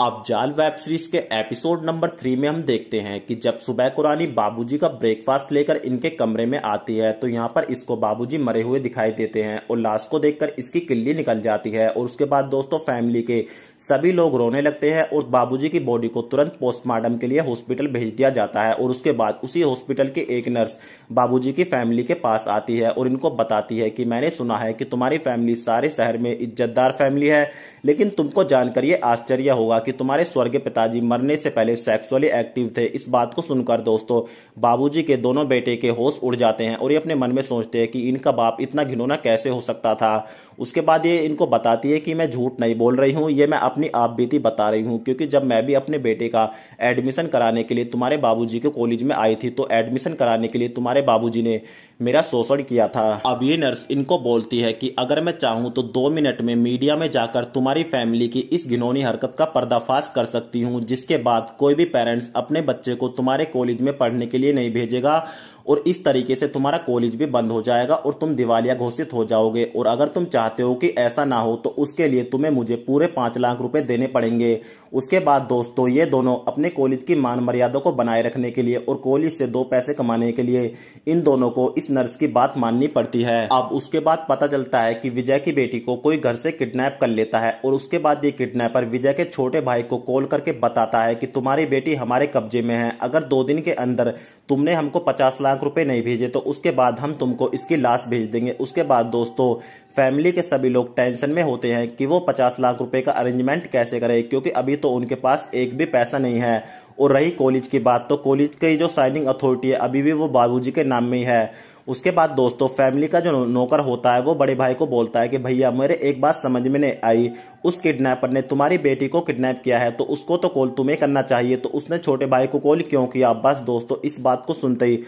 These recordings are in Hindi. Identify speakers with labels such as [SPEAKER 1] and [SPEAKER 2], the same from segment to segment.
[SPEAKER 1] अब जाल वेब सीरीज के एपिसोड नंबर थ्री में हम देखते हैं कि जब सुबह को रानी बाबूजी का ब्रेकफास्ट लेकर इनके कमरे में आती है तो यहाँ पर इसको बाबूजी मरे हुए दिखाई देते हैं और लाश को देखकर इसकी किल्ली निकल जाती है और उसके बाद दोस्तों फैमिली के सभी लोग रोने लगते हैं और बाबूजी की बॉडी को तुरंत पोस्टमार्टम के लिए हॉस्पिटल भेज दिया जाता है और उसके बाद उसी हॉस्पिटल की एक नर्स बाबूजी की फैमिली के पास आती है और इनको बताती है कि मैंने सुना है कि तुम्हारी फैमिली सारे शहर में इज्जतदार फैमिली है लेकिन तुमको जानकर ये आश्चर्य होगा कि तुम्हारे स्वर्गीय पिताजी मरने से पहले सेक्सुअली एक्टिव थे इस बात को सुनकर दोस्तों बाबूजी के दोनों बेटे के होश उड़ जाते हैं और ये अपने मन में सोचते हैं कि इनका बाप इतना घिनौना कैसे हो सकता था उसके बाद ये इनको बताती है कि मैं झूठ नहीं बोल रही हूँ ये मैं अपनी आप बीती बता रही हूँ क्योंकि जब मैं भी अपने बेटे का एडमिशन कराने के लिए तुम्हारे बाबूजी के कॉलेज में आई थी तो एडमिशन कराने के लिए तुम्हारे बाबूजी ने मेरा शोषण किया था अब ये नर्स इनको बोलती है कि अगर मैं चाहूँ तो दो मिनट में मीडिया में जाकर तुम्हारी फैमिली की इस घिनौनी हरकत का पर्दाफाश कर सकती हूँ जिसके बाद कोई भी पेरेंट्स अपने बच्चे को तुम्हारे कॉलेज में पढ़ने के लिए नहीं भेजेगा और इस तरीके से तुम्हारा कॉलेज भी बंद हो जाएगा और तुम दिवालिया घोषित हो जाओगे और अगर तुम चाहते हो कि ऐसा ना हो तो उसके लिए तुम्हें मुझे पूरे पाँच लाख रुपए देने पड़ेंगे उसके बाद दोस्तों ये दोनों अपने कॉलेज की मान मर्यादा को बनाए रखने के लिए और कॉलेज से दो पैसे कमाने के लिए इन दोनों को इस नर्स की बात माननी पड़ती है अब उसके बाद पता चलता है कि विजय की बेटी को कोई घर से किडनैप कर लेता है और उसके बाद ये किडनैपर विजय के छोटे भाई को कॉल करके बताता है कि तुम्हारी बेटी हमारे कब्जे में है अगर दो दिन के अंदर तुमने हमको पचास लाख रुपए नहीं भेजे तो उसके बाद हम तुमको इसकी लाश भेज देंगे उसके बाद दोस्तों फैमिली के सभी लोग टेंशन में होते हैं कि वो पचास लाख रुपए का अरेंजमेंट कैसे करे क्योंकि अभी तो उनके पास एक भी पैसा नहीं है और रही कॉलेज की बात तो कॉलेज की जो साइनिंग अथॉरिटी है अभी भी वो बाबूजी के नाम में ही है उसके बाद दोस्तों फैमिली का जो नौकर होता है वो बड़े भाई को बोलता है कि भैया मेरे एक बात समझ में नहीं आई उस किडनैपर ने तुम्हारी बेटी को किडनैप किया है तो उसको तो कॉल तुम्हें करना चाहिए तो उसने छोटे भाई को कॉल क्यों किया बस दोस्तों इस बात को सुनते ही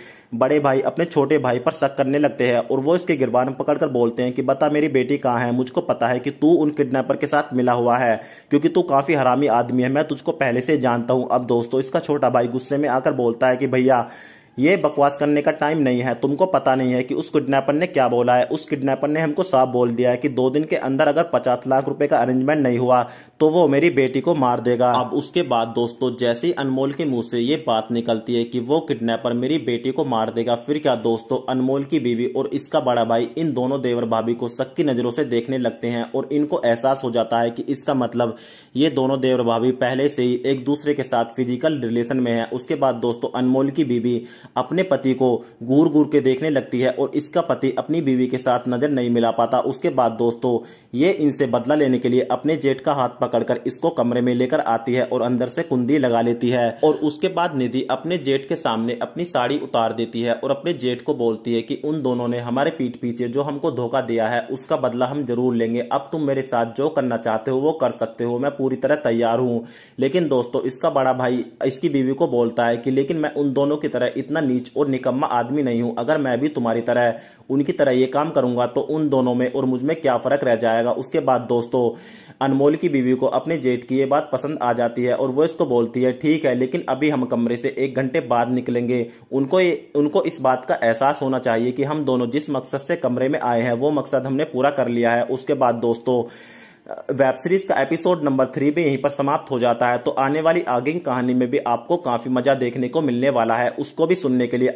[SPEAKER 1] बड़े भाई अपने छोटे भाई पर शक करने लगते हैं और वो इसके गिरबान पकड़कर बोलते हैं कि बता मेरी बेटी कहाँ है मुझको पता है कि तू उन किडनैपर के साथ मिला हुआ है क्योंकि तू काफ़ी हरामी आदमी है मैं तुझको पहले से जानता हूँ अब दोस्तों इसका छोटा भाई गुस्से में आकर बोलता है कि भैया ये बकवास करने का टाइम नहीं है तुमको पता नहीं है कि उस किडनैपर ने क्या बोला है उस किडनैपर ने हमको साफ बोल दिया है कि दो दिन के अंदर अगर पचास लाख रुपए का अरेंजमेंट नहीं हुआ तो वो मेरी बेटी को मार देगा अब उसके बाद दोस्तों जैसे ही अनमोल के मुंह से ये बात निकलती है कि वो किडनैपर मेरी बेटी को मार देगा फिर क्या दोस्तों अनमोल की बीवी और इसका बड़ा भाई इन दोनों देवर भाभी को सक्की नजरों से देखने लगते हैं और इनको एहसास हो जाता है कि इसका मतलब ये दोनों देवर भाभी पहले से ही एक दूसरे के साथ फिजिकल रिलेशन में है उसके बाद दोस्तों अनमोल की बीवी अपने पति को घूर घूर के देखने लगती है और इसका पति अपनी बीवी के साथ नजर नहीं मिला पाता उसके बाद दोस्तों ये इनसे बदला लेने के लिए अपने जेठ का हाथ पकड़कर इसको कमरे में लेकर आती है और अंदर से कुंदी लगा लेती है और उसके बाद निधि अपने जेठ के सामने अपनी साड़ी उतार देती है और अपने जेठ को बोलती है कि उन दोनों ने हमारे पीठ पीछे जो हमको धोखा दिया है उसका बदला हम जरूर लेंगे अब तुम मेरे साथ जो करना चाहते हो वो कर सकते हो मैं पूरी तरह तैयार हूँ लेकिन दोस्तों इसका बड़ा भाई इसकी बीवी को बोलता है की लेकिन मैं उन दोनों की तरह इतना नीच और निकम्मा आदमी नहीं हूँ अगर मैं भी तुम्हारी तरह उनकी तरह ये काम करूंगा तो उन दोनों में और मुझ में क्या फ़र्क रह जाएगा उसके बाद दोस्तों अनमोल की बीवी को अपने जेठ की ये बात पसंद आ जाती है और वो इसको बोलती है ठीक है लेकिन अभी हम कमरे से एक घंटे बाद निकलेंगे उनको ये, उनको इस बात का एहसास होना चाहिए कि हम दोनों जिस मकसद से कमरे में आए हैं वो मकसद हमने पूरा कर लिया है उसके बाद दोस्तों वेब सीरीज का एपिसोड नंबर थ्री भी यहीं पर समाप्त हो जाता है तो आने वाली आगे की कहानी में भी आपको काफी मजा देखने को मिलने वाला है उसको भी सुनने के लिए